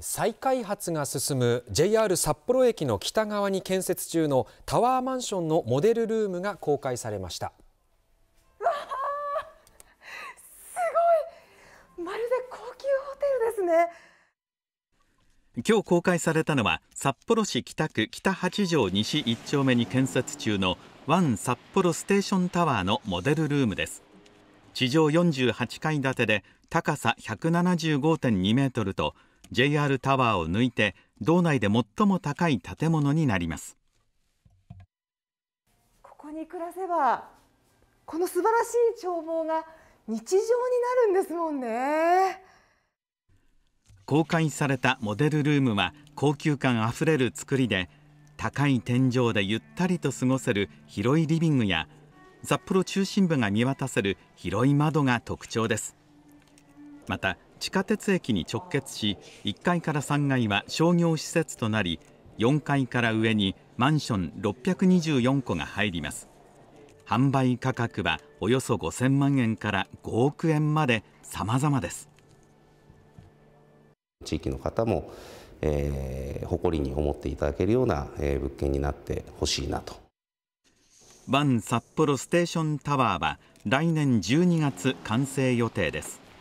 再開発が進む JR 札幌駅の北側に建設中のタワーマンションのモデルルームが公開されましたすごいまるで高級ホテルですね今日公開されたのは札幌市北区北八条西一丁目に建設中のワン札幌ステーションタワーのモデルルームです地上48階建てで高さ175.2メートルと JR タワーを抜いて道内で最も高い建物になりますここに暮らせばこの素晴らしい眺望が日常になるんですもんね公開されたモデルルームは高級感あふれる作りで高い天井でゆったりと過ごせる広いリビングや札幌中心部が見渡せる広い窓が特徴ですまた地下鉄駅に直結し1階から3階は商業施設となり4階から上にマンション624戸が入ります販売価格はおよそ5000万円から5億円まで様々です地域の方も、えー、誇りに思っていただけるような、えー、物件になってほしいなとン札幌ステーションタワーは来年12月完成予定です